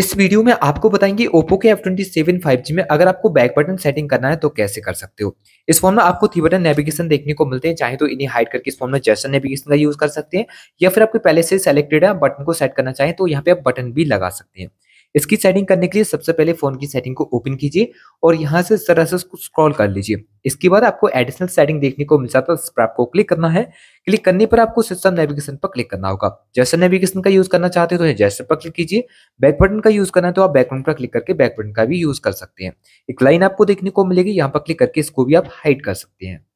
इस वीडियो में आपको बताएंगे ओप्पो के F twenty seven five G में अगर आपको बैक बटन सेटिंग करना है तो कैसे कर सकते हो इस फोन में आपको थ्री बटन नेविगेशन देखने को मिलते हैं चाहे तो इन्हें हाइड करके इस फोन में जैसा नेविगेशन का यूज कर सकते हैं या फिर आपके पहले से सेलेक्टेड है बटन को सेट करना चाहे तो यहाँ पे आप बटन भी लगा सकते हैं इसकी सेटिंग करने के लिए सबसे पहले फोन की सेटिंग को ओपन कीजिए और यहाँ से इस तरह से उसको स्क्रॉल कर लीजिए इसके बाद आपको एडिशनल सेटिंग देखने को मिल जाता है इस पर आपको क्लिक करना है क्लिक करने पर आपको सिस्टम नेविगेशन पर क्लिक करना होगा जैसे नेविगेशन का यूज करना चाहते हो तो जैसे पर क्लिक कीजिए बैक बटन का यूज करना है तो आप बैक बटन पर क्लिक करके बैक बटन का भी यूज कर सकते हैं एक लाइन आपको देखने को मिलेगी यहाँ पर क्लिक करके इसको भी आप हाइड कर सकते हैं